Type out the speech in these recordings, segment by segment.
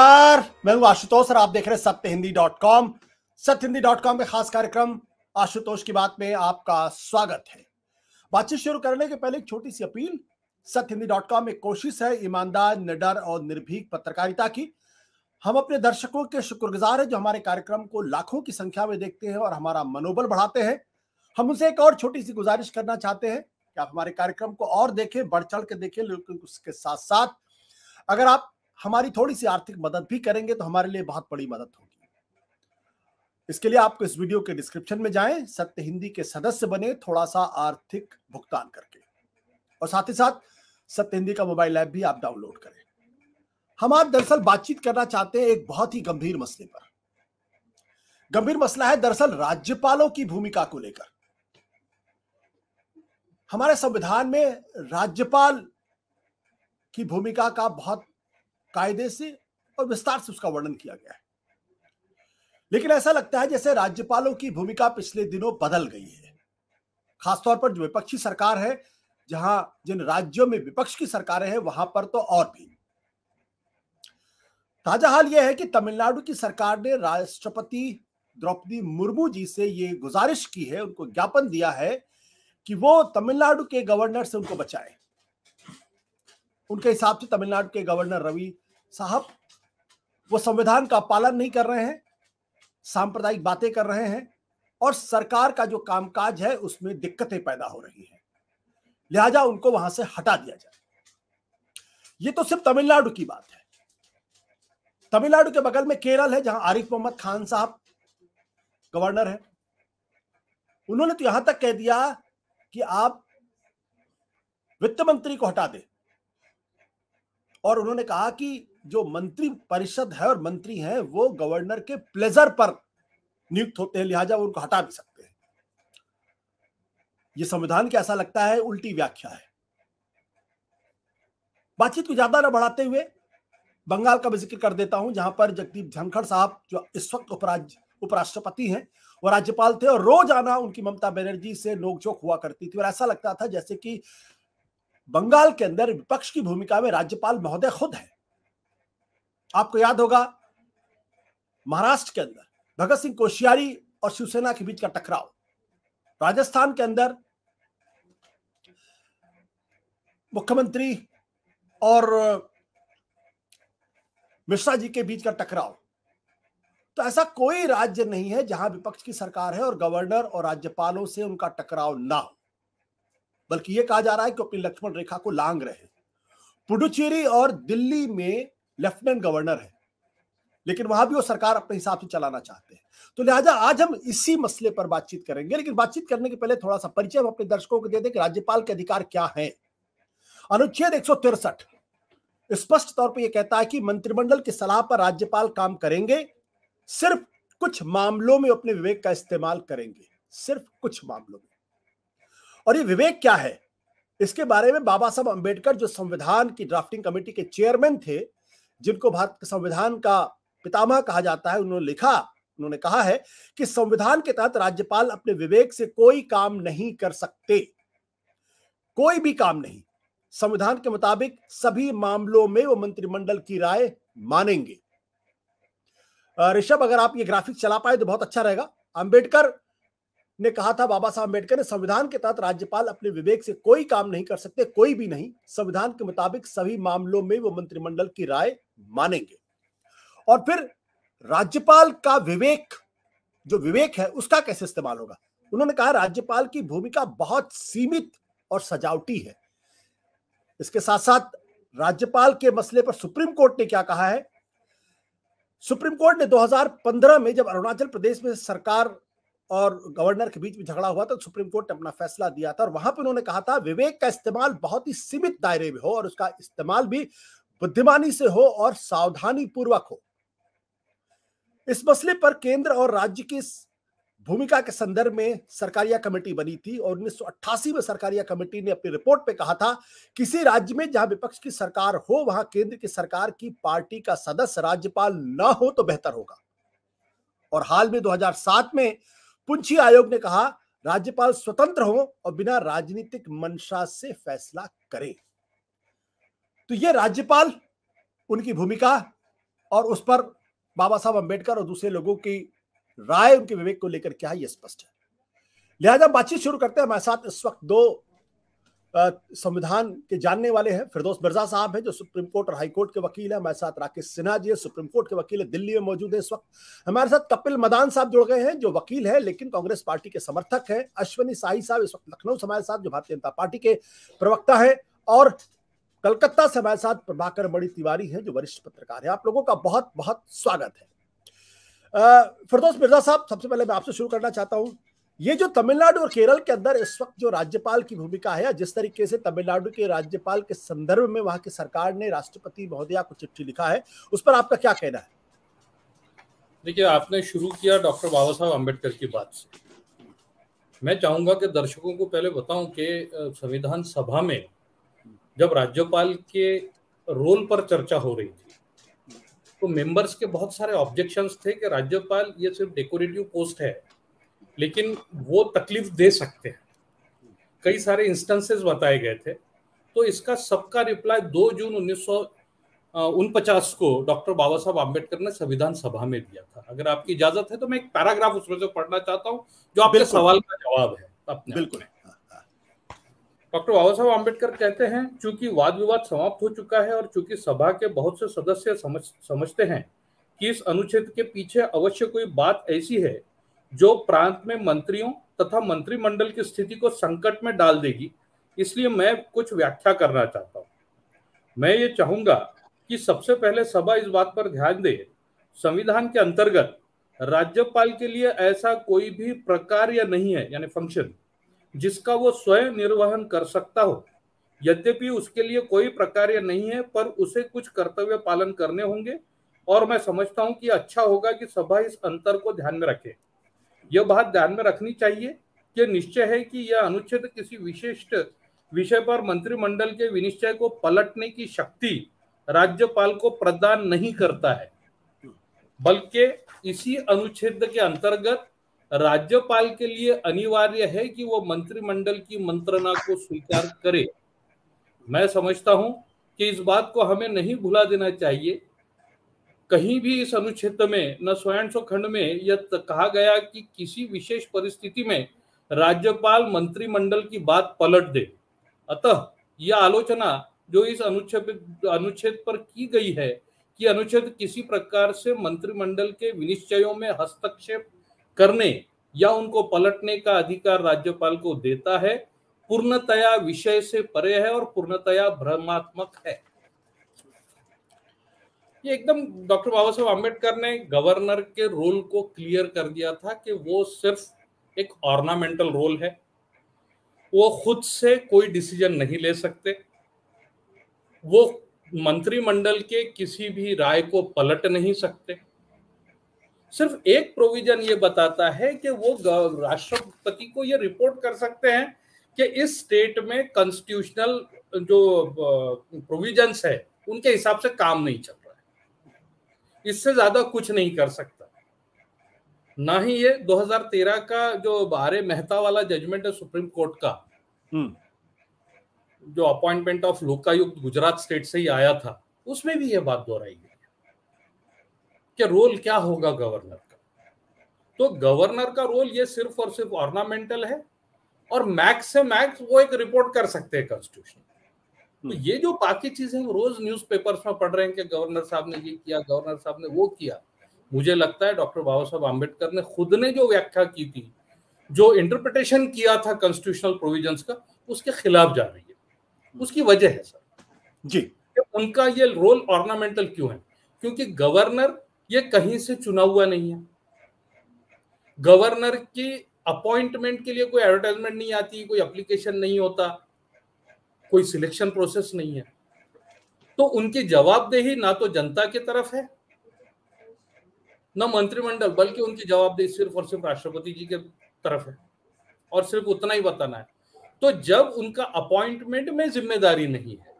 नमस्कार मैं हूं आशुतोष और आप देख रहे हैं सत्य हिंदी डॉट कॉम सत्य हिंदी डॉट कॉम के खास कार्यक्रम आशुतोष की बात में आपका स्वागत है बातचीत शुरू करने के पहले एक छोटी सी अपील सत्य हिंदी डॉट कॉम एक कोशिश है ईमानदार निडर और निर्भीक पत्रकारिता की हम अपने दर्शकों के शुक्रगुजार हैं जो हमारे कार्यक्रम को लाखों की संख्या में देखते हैं और हमारा मनोबल बढ़ाते हैं हम उनसे एक और छोटी सी गुजारिश करना चाहते हैं कि आप हमारे कार्यक्रम को और देखें बढ़ चढ़ के देखें लेकिन उसके साथ साथ अगर आप हमारी थोड़ी सी आर्थिक मदद भी करेंगे तो हमारे लिए बहुत बड़ी मदद होगी इसके लिए आपको इस वीडियो के डिस्क्रिप्शन में जाएं सत्य हिंदी के सदस्य बने थोड़ा सा आर्थिक भुगतान करके और साथ ही साथ सत्य हिंदी का मोबाइल ऐप भी आप डाउनलोड करें हम आज दरअसल बातचीत करना चाहते हैं एक बहुत ही गंभीर मसले पर गंभीर मसला है दरअसल राज्यपालों की भूमिका को लेकर हमारे संविधान में राज्यपाल की भूमिका का बहुत कायदे से और विस्तार से उसका वर्णन किया गया है लेकिन ऐसा लगता है जैसे राज्यपालों की भूमिका पिछले दिनों बदल गई है खासतौर पर जो विपक्षी सरकार है जहां जिन राज्यों में विपक्ष की सरकारें हैं वहां पर तो और भी ताजा हाल यह है कि तमिलनाडु की सरकार ने राष्ट्रपति द्रौपदी मुर्मू जी से ये गुजारिश की है उनको ज्ञापन दिया है कि वो तमिलनाडु के गवर्नर से उनको बचाएं उनके हिसाब से तमिलनाडु के गवर्नर रवि साहब वो संविधान का पालन नहीं कर रहे हैं सांप्रदायिक बातें कर रहे हैं और सरकार का जो कामकाज है उसमें दिक्कतें पैदा हो रही हैं लिहाजा उनको वहां से हटा दिया जाए ये तो सिर्फ तमिलनाडु की बात है तमिलनाडु के बगल में केरल है जहां आरिफ मोहम्मद खान साहब गवर्नर है उन्होंने तो यहां तक कह दिया कि आप वित्त मंत्री को हटा दें और उन्होंने कहा कि जो मंत्री परिषद है और मंत्री हैं वो गवर्नर के प्लेजर पर नियुक्त होते हैं लिहाजा वो उनको हटा भी सकते हैं ये संविधान की ऐसा लगता है उल्टी व्याख्या है बातचीत को ज्यादा न बढ़ाते हुए बंगाल का भी जिक्र कर देता हूं जहां पर जगदीप धनखड़ साहब जो इस वक्त उपराष्ट्रपति हैं वो राज्यपाल थे और रोज आना उनकी ममता बनर्जी से नोकझोंक हुआ करती थी और ऐसा लगता था जैसे कि बंगाल के अंदर विपक्ष की भूमिका में राज्यपाल महोदय खुद है आपको याद होगा महाराष्ट्र के अंदर भगत सिंह कोशियारी और शिवसेना के बीच का टकराव राजस्थान के अंदर मुख्यमंत्री और मिश्रा जी के बीच का टकराव तो ऐसा कोई राज्य नहीं है जहां विपक्ष की सरकार है और गवर्नर और राज्यपालों से उनका टकराव ना हो बल्कि यह कहा जा रहा है कि अपनी लक्ष्मण रेखा को लांग रहे हैं पुडुचेरी और दिल्ली में लेफ्टिनेंट गवर्नर है लेकिन वहां भी वो सरकार अपने हिसाब से चलाना चाहते हैं तो लिहाजा आज हम इसी मसले पर बातचीत करेंगे लेकिन बातचीत करने के पहले थोड़ा सा परिचय अपने दर्शकों को दे दें कि राज्यपाल के अधिकार क्या है अनुच्छेद एक स्पष्ट तौर पर यह कहता है कि मंत्रिमंडल की सलाह पर राज्यपाल काम करेंगे सिर्फ कुछ मामलों में अपने विवेक का इस्तेमाल करेंगे सिर्फ कुछ मामलों में और ये विवेक क्या है इसके बारे में बाबा साहब अंबेडकर जो संविधान की ड्राफ्टिंग कमेटी के चेयरमैन थे जिनको भारत के संविधान का पितामह कहा जाता है उन्होंने लिखा उन्होंने कहा है कि संविधान के तहत राज्यपाल अपने विवेक से कोई काम नहीं कर सकते कोई भी काम नहीं संविधान के मुताबिक सभी मामलों में वो मंत्रिमंडल की राय मानेंगे ऋषभ अगर आप ये ग्राफिक चला पाए तो बहुत अच्छा रहेगा अंबेडकर ने कहा था बाबा साहब अम्बेडकर ने संविधान के तहत राज्यपाल अपने विवेक से कोई काम नहीं कर सकते कोई भी नहीं संविधान के मुताबिक सभी मामलों में वो मंत्रिमंडल की राय मानेंगे और फिर राज्यपाल का विवेक जो विवेक है उसका कैसे इस्तेमाल होगा उन्होंने कहा राज्यपाल की भूमिका बहुत सीमित और सजावटी है इसके साथ साथ राज्यपाल के मसले पर सुप्रीम कोर्ट ने क्या कहा है सुप्रीम कोर्ट ने 2015 में जब अरुणाचल प्रदेश में सरकार और गवर्नर के बीच में झगड़ा हुआ था तो सुप्रीम कोर्ट ने अपना फैसला दिया था और वहां पर उन्होंने कहा था विवेक का इस्तेमाल बहुत ही सीमित दायरे में हो और उसका इस्तेमाल भी बुद्धिमानी से हो और सावधानी पूर्वक हो इस मसले पर केंद्र और राज्य की भूमिका के संदर्भ में सरकारिया कमेटी बनी थी और उन्नीस में सरकारिया कमेटी ने अपनी रिपोर्ट में कहा था किसी राज्य में जहां विपक्ष की सरकार हो वहां केंद्र की सरकार की पार्टी का सदस्य राज्यपाल ना हो तो बेहतर होगा और हाल में 2007 में पुंछी आयोग ने कहा राज्यपाल स्वतंत्र हो और बिना राजनीतिक मंशा से फैसला करे तो ये राज्यपाल उनकी भूमिका और उस पर बाबा साहब अंबेडकर और दूसरे लोगों की राय उनके विवेक को लेकर क्या है यह स्पष्ट है लिहाजा बातचीत शुरू करते हैं हमारे साथ इस वक्त दो संविधान के जानने वाले हैं फिरदोस मिर्जा साहब हैं जो सुप्रीम कोर्ट और हाई कोर्ट के वकील हैं हमारे साथ राकेश सिन्हा जी सुप्रीम कोर्ट के वकील है दिल्ली में मौजूद है इस वक्त हमारे साथ कपिल मदान साहब जुड़ गए हैं जो वकील है लेकिन कांग्रेस पार्टी के समर्थक है अश्वनी साही साहब इस वक्त लखनऊ से हमारे साथ जो भारतीय जनता पार्टी के प्रवक्ता है और कलकत्ता से हमारे साथ प्रभाकर मणि तिवारी है जो वरिष्ठ पत्रकार है आप लोगों का बहुत बहुत स्वागत है फिरदोस मिर्जा साहब सबसे पहले मैं आपसे शुरू करना चाहता हूँ ये जो तमिलनाडु और केरल के अंदर इस वक्त जो राज्यपाल की भूमिका है जिस तरीके से तमिलनाडु के राज्यपाल के संदर्भ में वहां की सरकार ने राष्ट्रपति महोदया को चिट्ठी लिखा है उस पर आपका क्या कहना है देखिए आपने शुरू किया डॉक्टर बाबा साहब अम्बेडकर की बात से मैं चाहूंगा कि दर्शकों को पहले बताऊं कि संविधान सभा में जब राज्यपाल के रोल पर चर्चा हो रही थी तो मेंबर्स के बहुत सारे ऑब्जेक्शंस थे कि राज्यपाल ये सिर्फ डेकोरेटिव पोस्ट है लेकिन वो तकलीफ दे सकते हैं कई सारे इंस्टेंसेस बताए गए थे तो इसका सबका रिप्लाई 2 जून उन्नीस उनपचास को डॉक्टर बाबा साहब आम्बेडकर ने संविधान सभा में दिया था अगर आपकी इजाजत है तो मैं एक पैराग्राफ उसमें से पढ़ना चाहता हूँ जो आपके सवाल का जवाब है अपने बिल्कुल डॉक्टर बाबा साहब आम्बेडकर कहते हैं चूंकि वाद विवाद समाप्त हो चुका है और चूंकि सभा के बहुत से सदस्य समझ समझते हैं कि इस अनुच्छेद के पीछे अवश्य कोई बात ऐसी है जो प्रांत में मंत्रियों तथा मंत्रिमंडल की स्थिति को संकट में डाल देगी इसलिए मैं कुछ व्याख्या करना चाहता हूँ मैं ये चाहूंगा कि सबसे पहले सभा इस बात पर ध्यान दे संविधान के अंतर्गत राज्यपाल के लिए ऐसा कोई भी प्रकार या नहीं है यानी फंक्शन जिसका वो स्वयं निर्वहन कर सकता हो यद्यपि उसके लिए कोई प्रकार या नहीं है पर उसे कुछ कर्तव्य पालन करने होंगे और मैं समझता हूं कि अच्छा होगा कि सभा इस अंतर को ध्यान में रखे यह बात ध्यान में रखनी चाहिए कि निश्चय है कि यह अनुच्छेद किसी विशिष्ट विषय पर मंत्रिमंडल के विनिश्चय को पलटने की शक्ति राज्यपाल को प्रदान नहीं करता है बल्कि इसी अनुच्छेद के अंतर्गत राज्यपाल के लिए अनिवार्य है कि वो मंत्रिमंडल की मंत्रणा को स्वीकार करे मैं समझता हूं कि इस बात को हमें नहीं भुला देना चाहिए कहीं भी इस अनुच्छेद में न स्वयं खंड में यह कहा गया कि किसी विशेष परिस्थिति में राज्यपाल मंत्रिमंडल की बात पलट दे अतः यह आलोचना जो इस अनुच्छेद अनुच्छेद पर की गई है कि अनुच्छेद किसी प्रकार से मंत्रिमंडल के विनिश्चयों में हस्तक्षेप करने या उनको पलटने का अधिकार राज्यपाल को देता है पूर्णतया विषय से परे है और पूर्णतया भ्रमात्मक है ये एकदम डॉक्टर बाबा साहब अम्बेडकर ने गवर्नर के रोल को क्लियर कर दिया था कि वो सिर्फ एक ऑर्नामेंटल रोल है वो खुद से कोई डिसीजन नहीं ले सकते वो मंत्रिमंडल के किसी भी राय को पलट नहीं सकते सिर्फ एक प्रोविजन ये बताता है कि वो राष्ट्रपति को ये रिपोर्ट कर सकते हैं कि इस स्टेट में कॉन्स्टिट्यूशनल जो प्रोविजंस है उनके हिसाब से काम नहीं चल इससे ज्यादा कुछ नहीं कर सकता ना ही ये 2013 का जो बारे मेहता वाला जजमेंट है सुप्रीम कोर्ट का हम्म। जो appointment of Lokayukta Gujarat state से ही आया था उसमें भी ये बात दोहराई गई कि रोल क्या होगा गवर्नर का तो गवर्नर का रोल ये सिर्फ और सिर्फ ऑर्नामेंटल है और मैक्स से मैक्स वो एक रिपोर्ट कर सकते हैं कॉन्स्टिट्यूशन तो हम्म। ये जो बाकी चीजें हम रोज न्यूज़पेपर्स में पढ़ रहे हैं कि गवर्नर साहब ने ये किया गवर्नर साहब ने वो किया मुझे लगता है डॉक्टर बाबा साहब आम्बेडकर ने खुद ने जो व्याख्या की थी जो इंटरप्रिटेशन किया था कॉन्स्टिट्यूशनल प्रोविजंस का उसके खिलाफ जा रही है उसकी वजह है सर जी उनका ये रोल ऑर्नामेंटल क्यों है क्योंकि गवर्नर ये कहीं से चुना हुआ नहीं है गवर्नर की अपॉइंटमेंट के लिए कोई एडवर्टाइजमेंट नहीं आती कोई एप्लीकेशन नहीं होता कोई सिलेक्शन प्रोसेस नहीं है तो उनकी जवाबदेही ना तो जनता की तरफ है ना मंत्रिमंडल बल्कि उनकी जवाबदेही सिर्फ और सिर्फ राष्ट्रपति जी के तरफ है और सिर्फ उतना ही बताना है तो जब उनका अपॉइंटमेंट में जिम्मेदारी नहीं है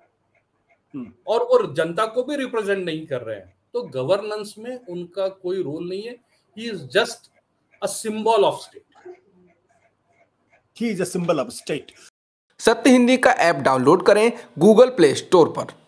हम्म। और वो जनता को भी रिप्रेजेंट नहीं कर रहे हैं तो गवर्नेंस में उनका कोई रोल नहीं है he is just a symbol of state he is a symbol of state Satya Hindi का ऐप डाउनलोड करें गूगल प्ले स्टोर पर